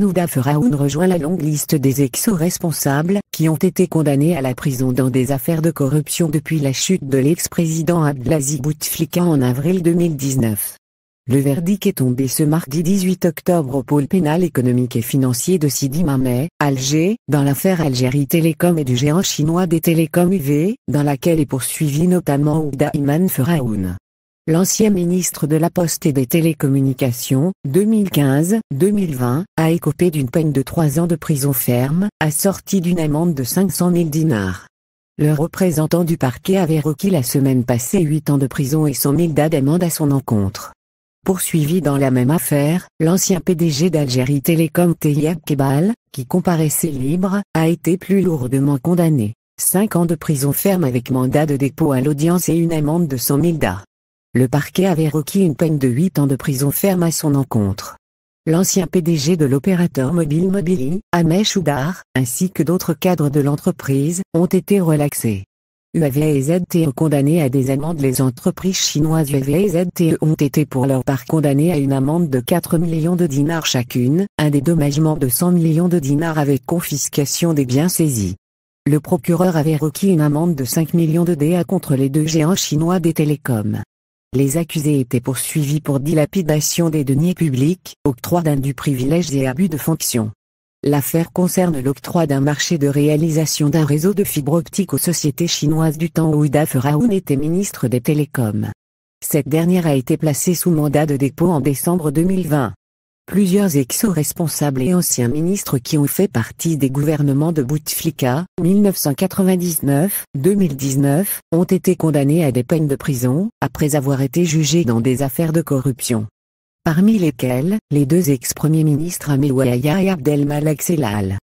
Ouda Feraoun rejoint la longue liste des ex-responsables qui ont été condamnés à la prison dans des affaires de corruption depuis la chute de l'ex-président Abdelaziz Bouteflika en avril 2019. Le verdict est tombé ce mardi 18 octobre au pôle pénal économique et financier de Sidi Mamet, Alger, dans l'affaire Algérie Télécom et du géant chinois des télécoms UV, dans laquelle est poursuivi notamment Ouda Iman Feraoun. L'ancien ministre de la Poste et des Télécommunications, 2015-2020, a écopé d'une peine de 3 ans de prison ferme, assortie d'une amende de 500 000 dinars. Le représentant du parquet avait requis la semaine passée 8 ans de prison et 100 000 d'amende à son encontre. Poursuivi dans la même affaire, l'ancien PDG d'Algérie Télécom Teyab Kebal, qui comparaissait libre, a été plus lourdement condamné. 5 ans de prison ferme avec mandat de dépôt à l'audience et une amende de 100 000 le parquet avait requis une peine de 8 ans de prison ferme à son encontre. L'ancien PDG de l'opérateur mobile Mobili, Amesh Oudar, ainsi que d'autres cadres de l'entreprise, ont été relaxés. UAV et ZTE e condamnés à des amendes Les entreprises chinoises UAV et ZTE ont été pour leur part condamnées à une amende de 4 millions de dinars chacune, un dédommagement de 100 millions de dinars avec confiscation des biens saisis. Le procureur avait requis une amende de 5 millions de DA contre les deux géants chinois des télécoms les accusés étaient poursuivis pour dilapidation des deniers publics, octroi d'un du privilège et abus de fonction. L'affaire concerne l'octroi d'un marché de réalisation d'un réseau de fibres optiques aux sociétés chinoises du temps où Ida était ministre des Télécoms. Cette dernière a été placée sous mandat de dépôt en décembre 2020 plusieurs ex-responsables et anciens ministres qui ont fait partie des gouvernements de Bouteflika 1999-2019 ont été condamnés à des peines de prison après avoir été jugés dans des affaires de corruption. Parmi lesquels, les deux ex-premiers ministres Amiwaya et Abdelmalek Selal.